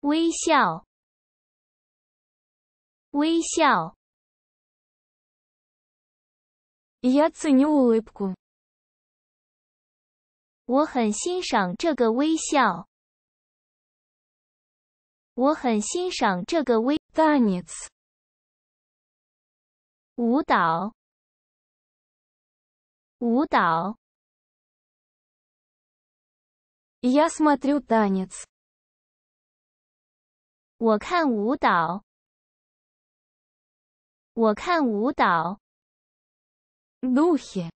微笑，微笑。Я ценю улыбку。我很欣赏这个微笑。我很欣赏这个微。танец。舞蹈，舞蹈。我看舞蹈。我看舞蹈。духи，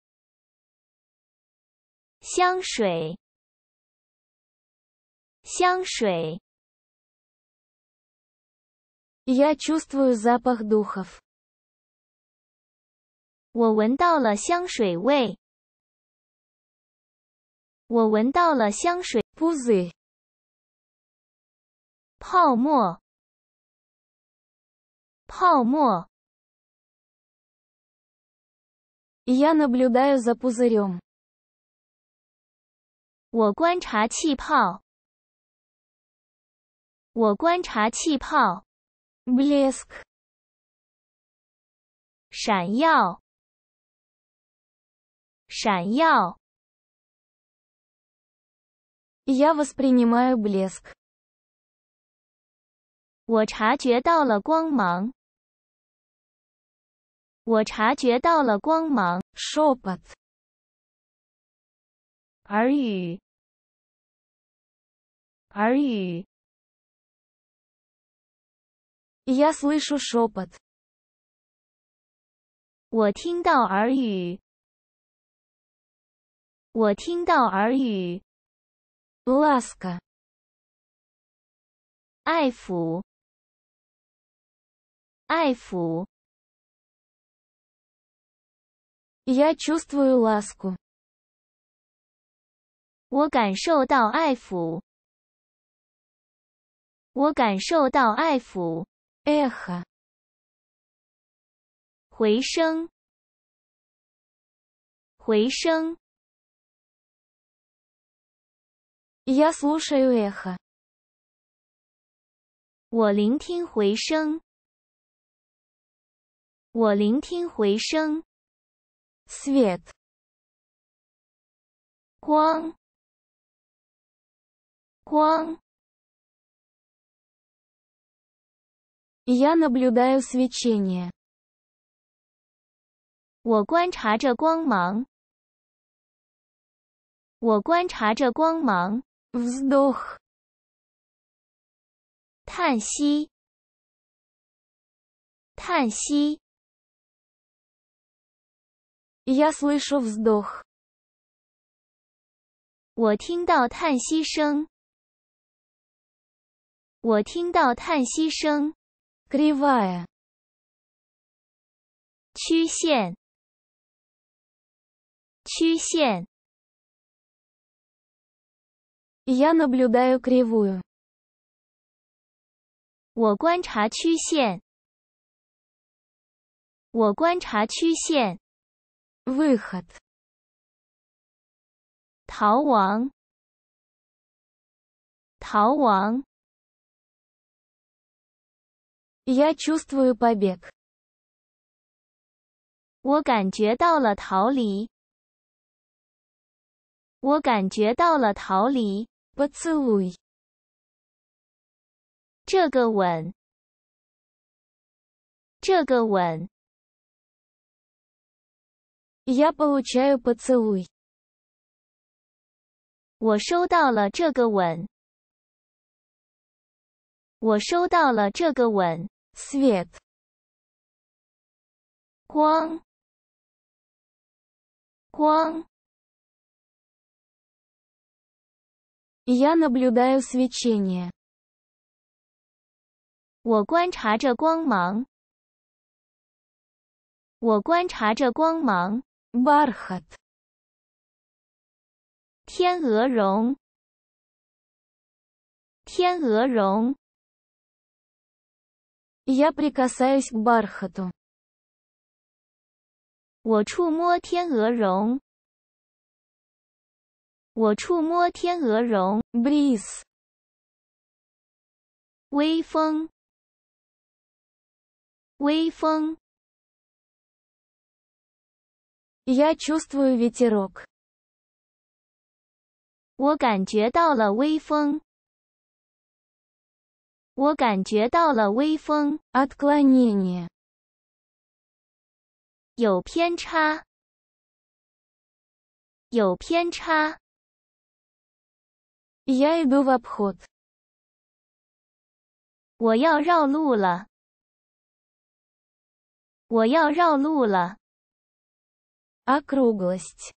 香水。香水。我闻到了香水味。我闻到了香水。b у з ы 泡沫，泡沫。Я наблюдаю за пузырем。我观察气泡。我观察气泡。блеск，闪耀，闪耀。Я воспринимаю блеск。我察觉到了光芒。我察觉到了光芒。Шепот。耳语。耳语。Я слышу шепот。我听到耳语。我听到耳语。Ласка，爱抚，爱抚。Я чувствую ласку。我感受到爱抚。我感受到爱抚。Эх，回声，回声。Я слушаю эхо. 我聆听回声。我聆听回声。Свет. 光。光。Я наблюдаю свечение. 我观察着光芒。我观察着光芒。вздох，叹息，叹息。Я слышу вздох。我听到叹息声。我听到叹息声。кривая，曲线，曲线。Я наблюдаю кривую。我观察曲线。我观察曲线。Выход。逃亡。逃亡。Я чувствую побег。我感觉到了逃离。我感觉到了逃离。Bzzzui，这个吻，这个吻，yabo jiao bzzzui，我收到了这个吻，我收到了这个吻，swipe，光，光。Я наблюдаю свечение。我观察着光芒。我观察着光芒。Бархат。天鹅绒。天鹅绒。Я прикасаюсь к бархату。我触摸天鹅绒。我触摸天鹅绒，breeze，微风，微风。Я чувствую ветерок。我感觉到了微风。我感觉到了微风。Отклонение。有偏差。有偏差。Я вибував ход. 我要绕路了。我要绕路了。о к р у г л о с т ь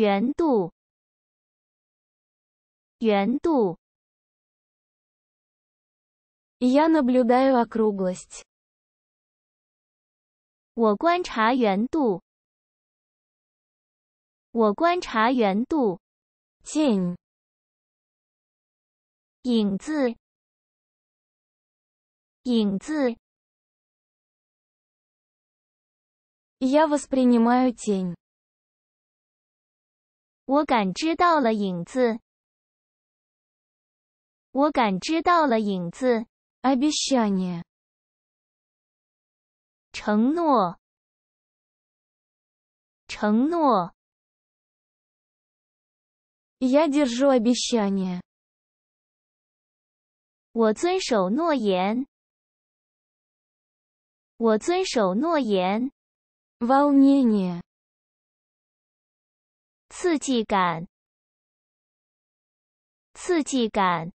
圆度。圆度。Я наблюдаю о к р у г л о с т ь 我观察圆度。我观察圆度。影子，影子。Я воспринимаю тень。我感知到了影子。我感知到了影子。Обещание。承诺，承诺。Я держу обещание. 我遵守诺言。我遵守诺言。我遵守诺言。刺激感。刺激感。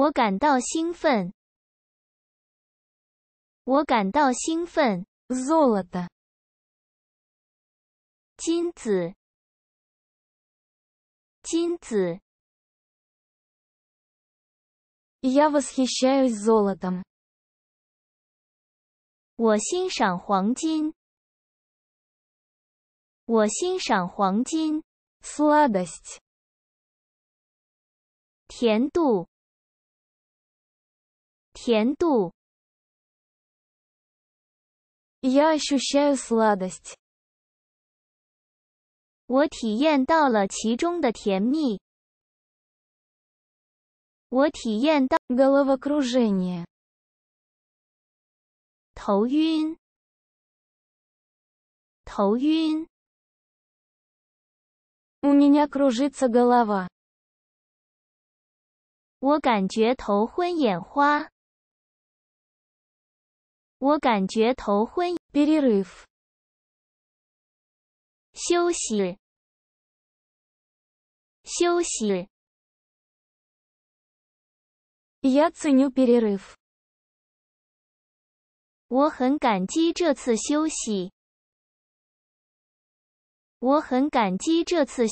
我感到兴奋。我感到兴奋。золото，金子，金子。Я восхищаюсь золотом。我欣赏黄金。我欣赏黄金。сладость，甜度，甜度。Я о щ у щ а ю с л а д о с т ь 我体验到了其中的甜蜜。我体验到 головокружение。头晕。头晕。У меня кружится голова。我感觉头昏眼花。我感觉头昏，休息，休息。Я ценю перерыв。我很感激这次休息。我很感激这次。